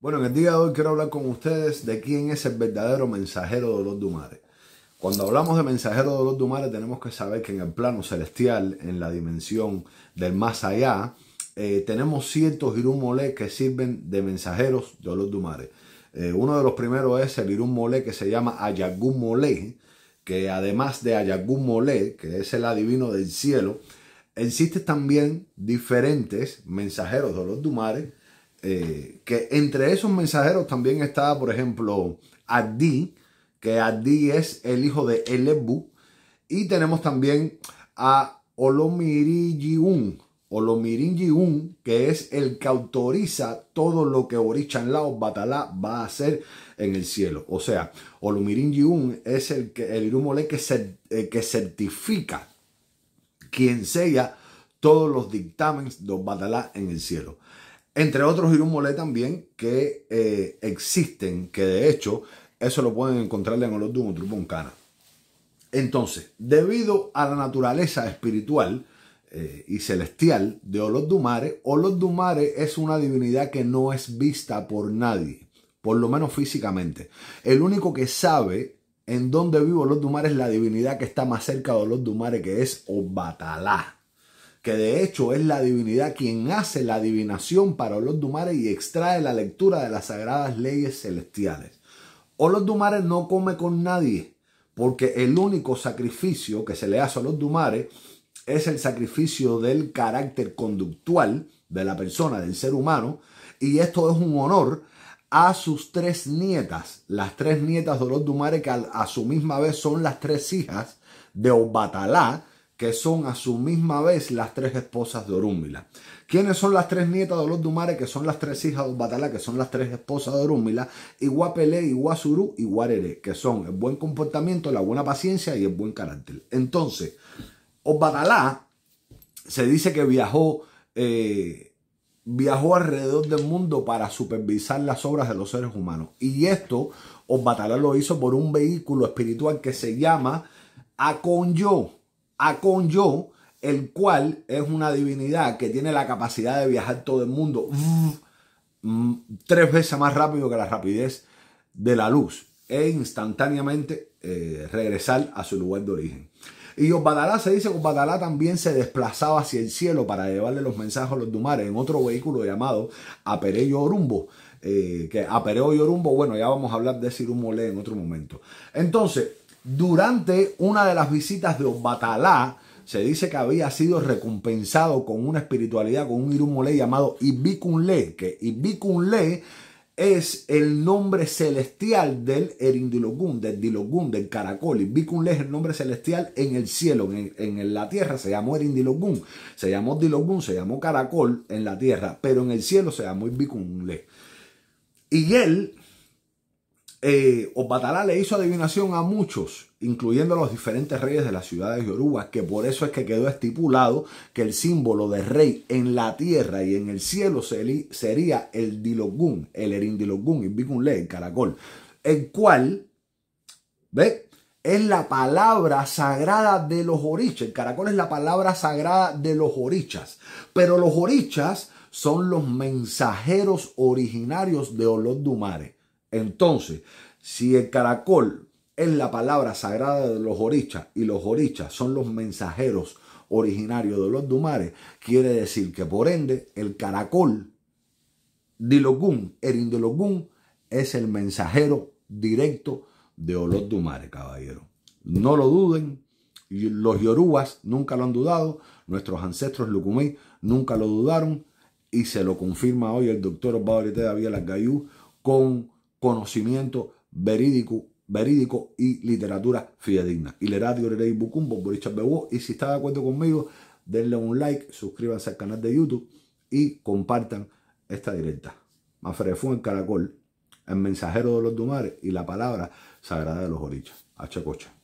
Bueno, en el día de hoy quiero hablar con ustedes de quién es el verdadero mensajero de los Dumares. Cuando hablamos de mensajero de los Dumares tenemos que saber que en el plano celestial, en la dimensión del más allá, eh, tenemos ciertos Irún Molé que sirven de mensajeros de los Dumares. Eh, uno de los primeros es el Irún Molé que se llama Ayagún Molé, que además de Ayagún Molé, que es el adivino del cielo, existe también diferentes mensajeros de los Dumares eh, que entre esos mensajeros también está, por ejemplo, Adi, que Adi es el hijo de Elebu. Y tenemos también a Olomirinjiun, Olomirinjiun, que es el que autoriza todo lo que Lao Batalá va a hacer en el cielo. O sea, Olomirinjiun es el, que, el que, eh, que certifica quien sea todos los dictámenes de Batalá en el cielo. Entre otros mole también que eh, existen, que de hecho eso lo pueden encontrar en Olodum o Entonces, debido a la naturaleza espiritual eh, y celestial de Olodumare, Olodumare es una divinidad que no es vista por nadie, por lo menos físicamente. El único que sabe en dónde vive Olodumare es la divinidad que está más cerca de Olodumare, que es Obatalá que de hecho es la divinidad quien hace la adivinación para Olodumare y extrae la lectura de las sagradas leyes celestiales. Olodumare no come con nadie, porque el único sacrificio que se le hace a Olodumare es el sacrificio del carácter conductual de la persona, del ser humano, y esto es un honor a sus tres nietas, las tres nietas de Olodumare que a, a su misma vez son las tres hijas de Obatalá, que son a su misma vez las tres esposas de Orúmila. ¿Quiénes son las tres nietas de los Dumares, que son las tres hijas de Osbatalá, que son las tres esposas de Orúmila? Iguapele, Iguazurú y Guarere, que son el buen comportamiento, la buena paciencia y el buen carácter. Entonces, Obatalá se dice que viajó, eh, viajó alrededor del mundo para supervisar las obras de los seres humanos. Y esto, Osbatalá lo hizo por un vehículo espiritual que se llama Aconyo. Aconyo, el cual es una divinidad que tiene la capacidad de viajar todo el mundo mm, tres veces más rápido que la rapidez de la luz e instantáneamente eh, regresar a su lugar de origen. Y Obadalá se dice que también se desplazaba hacia el cielo para llevarle los mensajes a los Dumares en otro vehículo llamado Apereyo Orumbo. Eh, que Apereo y Orumbo, bueno, ya vamos a hablar de Sirumolé en otro momento. Entonces, durante una de las visitas de Obatalá, se dice que había sido recompensado con una espiritualidad, con un irumole llamado Ibikunle, que Ibikunle es el nombre celestial del Erindilogun, del Dilogun, del caracol. Ibikunle es el nombre celestial en el cielo, en, en la tierra se llamó Erindilogun. se llamó Dilogun, se llamó caracol en la tierra, pero en el cielo se llamó Ibikunle. Y él eh, le hizo adivinación a muchos, incluyendo a los diferentes reyes de las ciudades de Yoruba, que por eso es que quedó estipulado que el símbolo de rey en la tierra y en el cielo sería el Dilogún, el Erindilogún, el bikunle, el caracol, el cual, ¿ve? Es la palabra sagrada de los orichas. El caracol es la palabra sagrada de los orichas. Pero los orichas son los mensajeros originarios de Olodumare entonces, si el caracol es la palabra sagrada de los orichas y los orichas son los mensajeros originarios de los dumares, quiere decir que por ende el caracol el Indologún, es el mensajero directo de los Dumare, caballero. No lo duden, los yorubas nunca lo han dudado, nuestros ancestros lucumí nunca lo dudaron y se lo confirma hoy el doctor Osvaldo Tedavía Gayú con conocimiento verídico, verídico y literatura fidedigna. le Bucumbo, Boricha Bebó. Y si está de acuerdo conmigo, denle un like, suscríbanse al canal de YouTube y compartan esta directa. fue en Caracol, el mensajero de los Dumares y la palabra sagrada de los orichas. Cocha